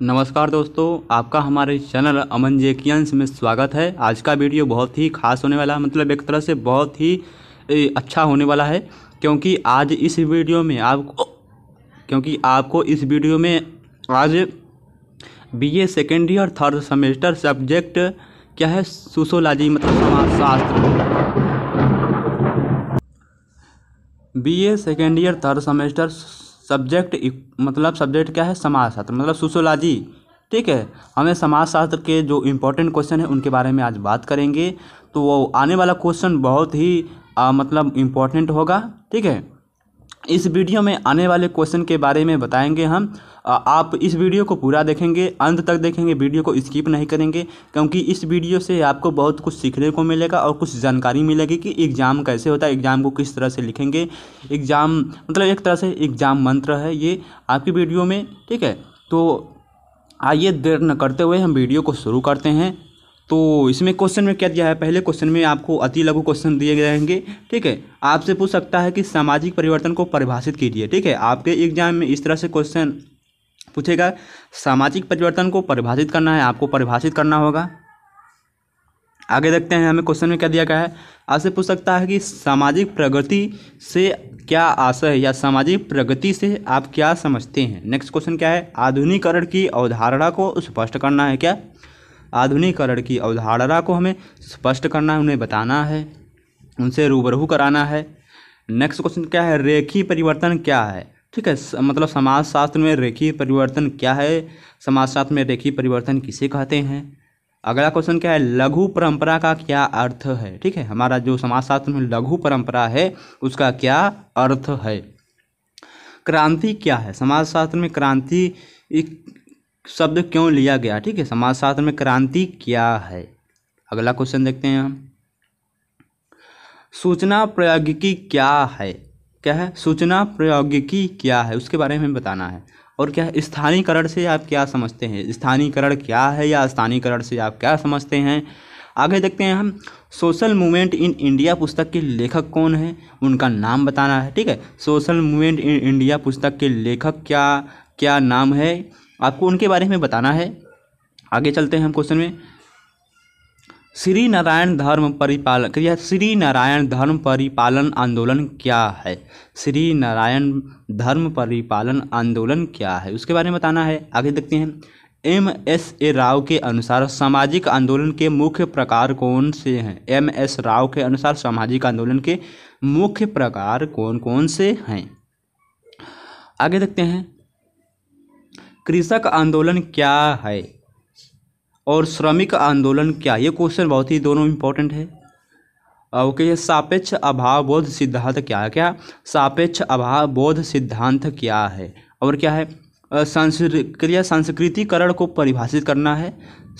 नमस्कार दोस्तों आपका हमारे चैनल अमन जेकियंस में स्वागत है आज का वीडियो बहुत ही खास होने वाला है मतलब एक तरह से बहुत ही अच्छा होने वाला है क्योंकि आज इस वीडियो में आपको क्योंकि आपको इस वीडियो में आज BA second year third semester subject क्या है सोशोलॉजी मतलब समाजशास्त्र A second year third semester subject मतलब सब्जेक्ट क्या है समाजशास्त्र मतलब सोशोलॉजी ठीक है हमें समाजशास्त्र के जो इम्पोर्टेंट क्वेश्चन है उनके बारे में आज बात करेंगे तो वो आने वाला क्वेश्चन बहुत ही आ, मतलब इम्पोर्टेंट होगा ठीक है इस वीडियो में आने वाले क्वेश्चन के बारे में बताएंगे हम आप इस वीडियो को पूरा देखेंगे अंत तक देखेंगे वीडियो को स्किप नहीं करेंगे क्योंकि इस वीडियो से आपको बहुत कुछ सीखने को मिलेगा और कुछ जानकारी मिलेगी कि एग्ज़ाम कैसे होता है एग्ज़ाम को किस तरह से लिखेंगे एग्ज़ाम मतलब एक तरह से एग्ज़ाम मंत्र है ये आपकी वीडियो में ठीक है तो आइए देर न करते हुए हम वीडियो को शुरू करते हैं तो इसमें क्वेश्चन में क्या दिया है पहले क्वेश्चन में आपको अति लघु क्वेश्चन दिए गए ठीक है आपसे पूछ सकता है कि सामाजिक परिवर्तन को परिभाषित कीजिए ठीक है आपके एग्जाम में इस तरह से क्वेश्चन पूछेगा सामाजिक परिवर्तन को परिभाषित करना है आपको परिभाषित करना होगा आगे देखते हैं हमें क्वेश्चन में क्या दिया गया है आपसे पूछ सकता है कि सामाजिक प्रगति से क्या आशय या सामाजिक प्रगति से आप क्या समझते हैं नेक्स्ट क्वेश्चन क्या है आधुनिकरण की अवधारणा को स्पष्ट करना है क्या आधुनिकरण की अवधारणा को हमें स्पष्ट करना है उन्हें बताना है उनसे रूबरू कराना है नेक्स्ट क्वेश्चन क्या है रेखी परिवर्तन क्या है ठीक है मतलब समाजशास्त्र में रेखी परिवर्तन क्या है समाजशास्त्र में रेखी परिवर्तन किसे कहते हैं अगला क्वेश्चन क्या है लघु परंपरा का क्या अर्थ है ठीक है हमारा जो समाजशास्त्र में लघु परंपरा है उसका क्या अर्थ है क्रांति क्या है समाजशास्त्र में क्रांति शब्द क्यों लिया गया ठीक है समाजशास्त्र में क्रांति क्या है अगला क्वेश्चन देखते हैं हम सूचना प्रौद्योगिकी क्या है क्या है सूचना प्रौद्योगिकी क्या है उसके बारे में बताना है और क्या है स्थानीयकरण से आप क्या समझते हैं स्थानीयकरण क्या है या स्थानीयकरण से आप क्या समझते हैं आगे देखते हैं हम सोशल मूवमेंट इन इंडिया पुस्तक के लेखक कौन है उनका नाम बताना है ठीक है सोशल मूवमेंट इन इंडिया पुस्तक के लेखक क्या क्या नाम है आपको उनके बारे में बताना है आगे चलते हैं हम क्वेश्चन में श्री नारायण धर्म परिपालन क्रिया श्री नारायण धर्म परिपालन आंदोलन क्या है श्री नारायण धर्म परिपालन आंदोलन क्या है उसके बारे में बताना है आगे देखते हैं एम एस ए राव के अनुसार सामाजिक आंदोलन के मुख्य प्रकार कौन से हैं एम एस राव के अनुसार सामाजिक आंदोलन के मुख्य प्रकार कौन कौन से हैं आगे देखते हैं कृषक आंदोलन क्या है और श्रमिक आंदोलन क्या ये क्वेश्चन बहुत ही दोनों इम्पोर्टेंट है ओके ये सापेक्ष अभाव बोध सिद्धांत क्या है क्या सापेक्ष अभाव बोध सिद्धांत क्या है और क्या है संस्क्रिया संस्कृतिकरण को परिभाषित करना है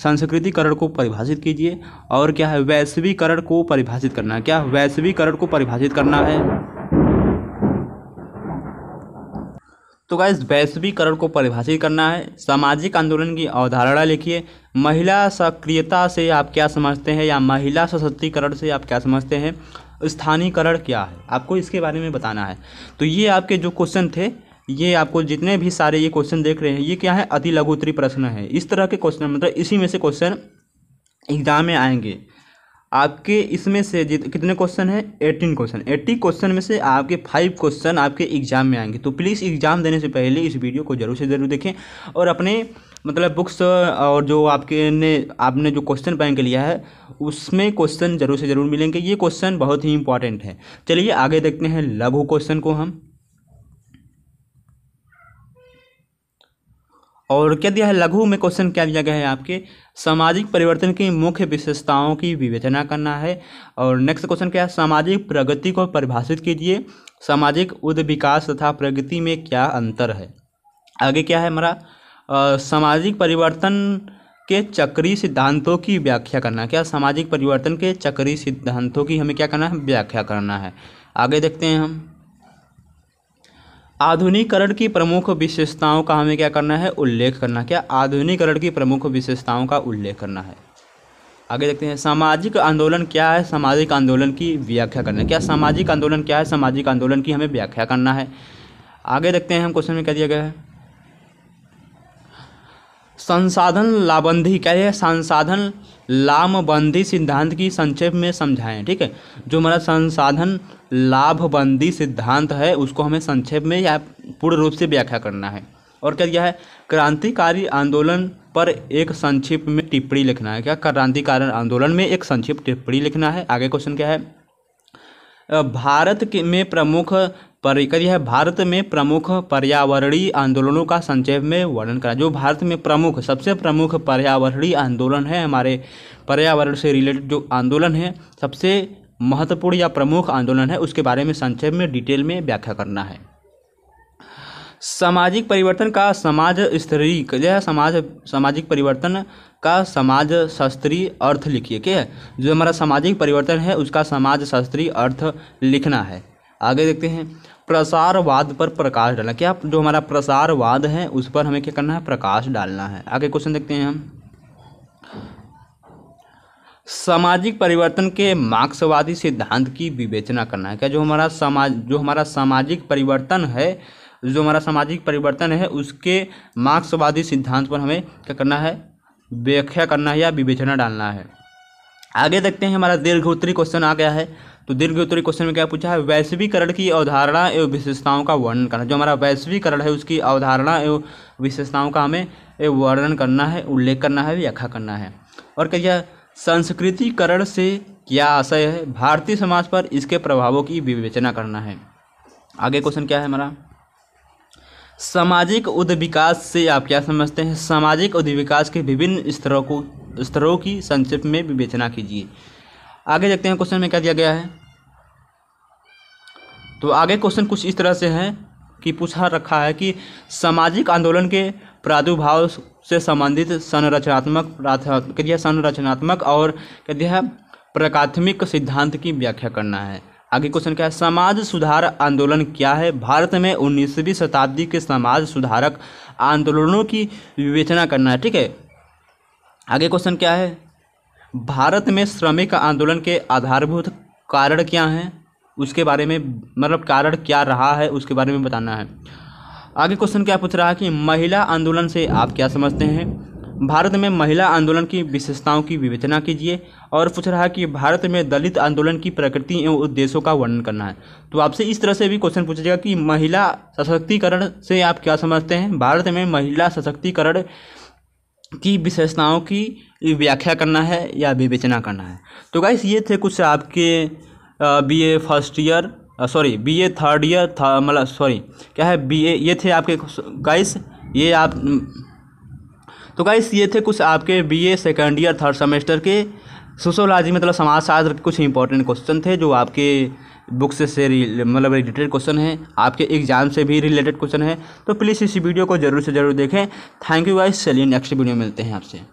संस्कृतिकरण को परिभाषित कीजिए और क्या है वैश्वीकरण को परिभाषित करना है क्या वैश्वीकरण को परिभाषित करना है तो गाइस वैश्वीकरण को परिभाषित करना है सामाजिक आंदोलन की अवधारणा लिखिए महिला सक्रियता से आप क्या समझते हैं या महिला सशक्तिकरण से आप क्या समझते हैं स्थानीयकरण क्या है आपको इसके बारे में बताना है तो ये आपके जो क्वेश्चन थे ये आपको जितने भी सारे ये क्वेश्चन देख रहे हैं ये क्या है अति लघुतरी प्रश्न है इस तरह के क्वेश्चन मतलब इसी में से क्वेश्चन एग्जाम में आएंगे आपके इसमें से कितने क्वेश्चन हैं एटीन क्वेश्चन एट्टी क्वेश्चन में से आपके फाइव क्वेश्चन आपके एग्जाम में आएंगे तो प्लीज़ एग्जाम देने से पहले इस वीडियो को जरूर से ज़रूर देखें और अपने मतलब बुक्स और जो आपके ने आपने जो क्वेश्चन बैंक लिया है उसमें क्वेश्चन जरूर से ज़रूर मिलेंगे ये क्वेश्चन बहुत ही इंपॉर्टेंट है चलिए आगे देखते हैं लघु क्वेश्चन को हम और क्या दिया है लघु में क्वेश्चन क्या दिया गया है आपके सामाजिक परिवर्तन की मुख्य विशेषताओं की विवेचना करना है और नेक्स्ट क्वेश्चन क्या है सामाजिक प्रगति को परिभाषित कीजिए सामाजिक उद विकास तथा प्रगति में क्या अंतर है आगे क्या है हमारा सामाजिक परिवर्तन के चक्रीय सिद्धांतों की व्याख्या करना क्या सामाजिक परिवर्तन के चक्रीय सिद्धांतों की हमें क्या करना है व्याख्या करना है आगे देखते हैं हम आधुनिकरण की प्रमुख विशेषताओं का हमें क्या करना है उल्लेख करना क्या आधुनिकरण की प्रमुख विशेषताओं का उल्लेख करना है आगे देखते हैं सामाजिक आंदोलन क्या है सामाजिक आंदोलन की व्याख्या करना है क्या सामाजिक आंदोलन क्या है सामाजिक आंदोलन की हमें व्याख्या करना है आगे देखते हैं हम क्वेश्चन में क्या दिया गया है संसाधन लाबंदी क्या है संसाधन लाभबंदी सिद्धांत की संक्षेप में समझाएं ठीक है जो हमारा संसाधन लाभबंदी सिद्धांत है उसको हमें संक्षेप में या पूर्ण रूप से व्याख्या करना है और क्या दिया है क्रांतिकारी आंदोलन पर एक संक्षिप्त में टिप्पणी लिखना है क्या क्रांतिकारी आंदोलन में एक संक्षिप्त टिप्पणी लिखना है आगे क्वेश्चन क्या है भारत के में प्रमुख पर यह भारत में प्रमुख पर्यावरणीय आंदोलनों का संक्षेप में वर्णन करा जो भारत में प्रमुख सबसे प्रमुख पर्यावरणीय आंदोलन है हमारे पर्यावरण से रिलेटेड जो आंदोलन है सबसे महत्वपूर्ण या प्रमुख आंदोलन है उसके बारे में संक्षेप में डिटेल में व्याख्या करना है सामाजिक परिवर्तन का समाज स्तरीय यह समाज सामाजिक परिवर्तन का समाज शास्त्रीय अर्थ लिखिए क्या जो हमारा सामाजिक परिवर्तन है उसका समाज शास्त्रीय अर्थ लिखना है आगे देखते हैं प्रसारवाद पर प्रकाश डालना क्या जो हमारा प्रसारवाद है उस पर हमें क्या करना है प्रकाश डालना है आगे क्वेश्चन देखते हैं हम सामाजिक परिवर्तन के मार्क्सवादी सिद्धांत की विवेचना करना है क्या जो हमारा समाज जो हमारा सामाजिक परिवर्तन है जो हमारा सामाजिक परिवर्तन है उसके मार्क्सवादी सिद्धांत पर हमें क्या करना है व्याख्या करना है या विवेचना डालना है आगे देखते हैं हमारा दीर्घ उत्तरी क्वेश्चन आ गया है तो दीर्घ उत्तरी क्वेश्चन में क्या पूछा है वैश्वीकरण की अवधारणा एवं विशेषताओं का वर्णन करना जो हमारा वैश्वीकरण है उसकी अवधारणा एवं विशेषताओं का हमें वर्णन करना है उल्लेख करना है व्याख्या करना है और कहिए संस्कृतिकरण से क्या आशय है भारतीय समाज पर इसके प्रभावों की विवेचना करना है आगे क्वेश्चन क्या है हमारा सामाजिक उद्विकास से आप क्या समझते हैं सामाजिक उद्विकास के विभिन्न स्तरों को स्तरों की संक्षिप्त में विवेचना कीजिए आगे देखते हैं क्वेश्चन में क्या दिया गया है तो आगे क्वेश्चन कुछ इस तरह से है कि पूछा रखा है कि सामाजिक आंदोलन के प्रादुर्भाव से संबंधित संरचनात्मक क्या संरचनात्मक और क्या दिया सिद्धांत की व्याख्या करना है आगे क्वेश्चन क्या है समाज सुधार आंदोलन क्या है भारत में उन्नीसवीं शताब्दी के समाज सुधारक आंदोलनों की विवेचना करना है ठीक है आगे क्वेश्चन क्या है भारत में श्रमिक आंदोलन के आधारभूत कारण क्या हैं उसके बारे में मतलब कारण क्या रहा है उसके बारे में बताना है आगे क्वेश्चन क्या पूछ रहा है कि महिला आंदोलन से आप क्या समझते हैं भारत में महिला आंदोलन की विशेषताओं की विवेचना कीजिए और पूछ रहा है कि भारत में दलित आंदोलन की प्रकृति एवं उद्देश्यों का वर्णन करना है तो आपसे इस तरह से भी क्वेश्चन पूछा जाएगा कि महिला सशक्तिकरण से आप क्या समझते हैं भारत में महिला सशक्तिकरण की विशेषताओं की व्याख्या करना है या विवेचना करना है तो गाइस ये थे कुछ आपके B A first year sorry B A third year मतलब सॉरी क्या है बी ए ये थे आपके गाइस ये आप तो गाइस ये थे कुछ आपके B A second year third semester के सोशोलॉजी मतलब समाजशास्त्र के कुछ इंपॉर्टेंट क्वेश्चन थे जो आपके बुक्स से मतलब रिलेटेड क्वेश्चन है आपके एग्जाम से भी रिलेटेड क्वेश्चन है तो प्लीज़ इस वीडियो को जरूर से ज़रूर देखें थैंक यू गाइस चलिए नेक्स्ट वीडियो मिलते हैं आपसे